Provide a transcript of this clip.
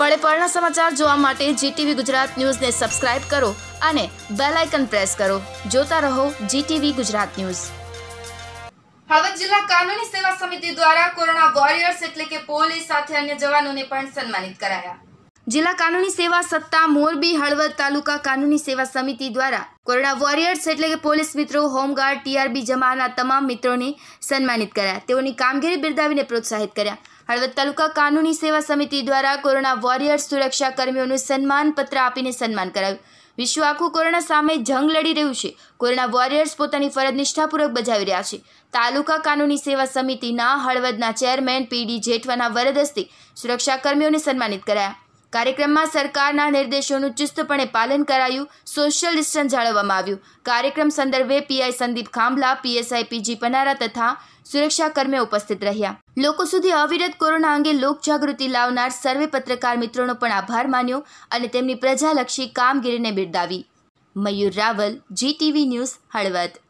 પળે પળના સમાચાર જોવા માટે જીટીવી ગુજરાત ન્યૂઝને સબસ્ક્રાઇબ કરો અને બેલ આઇકન પ્રેસ કરો જોતા રહો જીટીવી ગુજરાત ન્યૂઝ હવે જિલ્લા કાનૂની સેવા સમિતિ દ્વારા કોરોના વોરિયર્સ એટલે કે પોલીસ સાથે અન્ય જવાનોને પણ સન્માનિત કરાયા જિલ્લા કાનૂની સેવા સત્તા મોરબી હળવદ તાલુકા કાનૂની સેવા સમિતિ દ્વારા કોરોના વોરિયર્સ એટલે કે પોલીસ મિત્રો હોમગાર્ડ ટીઆરબી જમાના તમામ મિત્રોને સન્માનિત કર્યા તેઓની કામગીરી બિરદાવીને પ્રોત્સાહિત કર્યા હળવદ તાલુકા કાનૂની સેવા સમિતિ દ્વારા કોરોના વોરિયર્સ સુરક્ષા કર્મીઓનું સન્માનપત્ર આપીને સન્માન કરાયું વિશ્વ આખું કોરોના સામે જંગ લડી રહ્યું છે કોરોના વોરિયર્સ પોતાની ફરજ નિષ્ઠાપૂર્વક બજાવી રહ્યા છે તાલુકા કાનૂની સેવા સમિતિના હળવદના ચેરમેન પીડી જેઠવાના વરદસ્તી કર્મીઓને સન્માનિત કરાયા કાર્યક્રમમાં સરકારના નિર્દેશોનું ચુસ્તપણે પાલન કરાયું સોશિયલ ડિસ્ટન્સ જાળવવામાં આવ્યું કાર્યક્રમ સંદર્ભે PI Sandeep Khambhala PSI PG Panara તથા સુરક્ષાકર્મીઓ ઉપસ્થિત રહ્યા લોકો સુધી અવિરત કોરોના અંગે લોકજાગૃતિ લાવનાર સર્વે પત્રકાર મિત્રોનો પણ આભાર માન્યો અને તેમની પ્રજાલક્ષી કામગીરીને બિરદાવી મયુર રાવલ જીટીવી ન્યૂઝ હળવદ